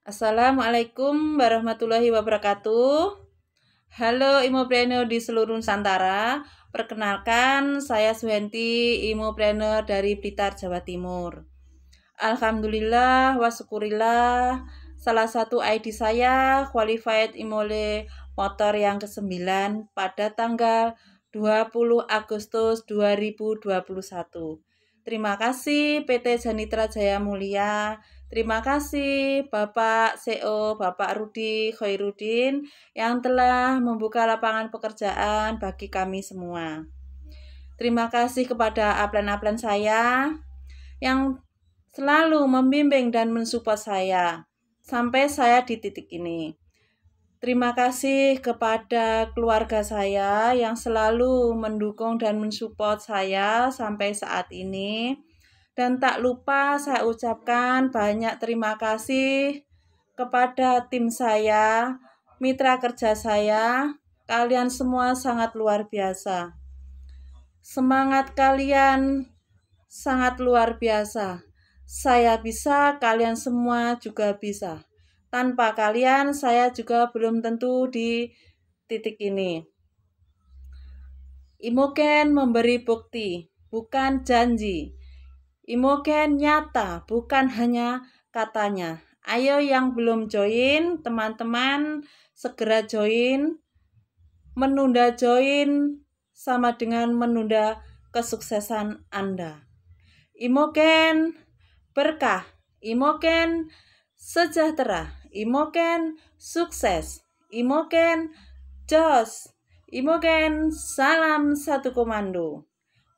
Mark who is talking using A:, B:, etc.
A: Assalamualaikum warahmatullahi wabarakatuh. Halo Imopreneur di seluruh Nusantara. Perkenalkan, saya Suhenti, Imopreneur dari Blitar, Jawa Timur. Alhamdulillah, syukurillah salah satu ID saya, Qualified Imole Motor yang ke-9 pada tanggal 20 Agustus 2021. Terima kasih PT Janitra Jaya Mulia Terima kasih Bapak CEO, Bapak Rudi Khairuddin yang telah membuka lapangan pekerjaan bagi kami semua. Terima kasih kepada aplan-aplan saya yang selalu membimbing dan mensupport saya sampai saya di titik ini. Terima kasih kepada keluarga saya yang selalu mendukung dan mensupport saya sampai saat ini. Dan tak lupa saya ucapkan banyak terima kasih kepada tim saya, mitra kerja saya. Kalian semua sangat luar biasa. Semangat kalian sangat luar biasa. Saya bisa, kalian semua juga bisa. Tanpa kalian, saya juga belum tentu di titik ini. Imogen memberi bukti, bukan janji. Imogen nyata, bukan hanya katanya. Ayo yang belum join, teman-teman segera join. Menunda join sama dengan menunda kesuksesan Anda. Imogen berkah, Imogen sejahtera, Imogen sukses, Imogen jos, Imogen salam satu komando.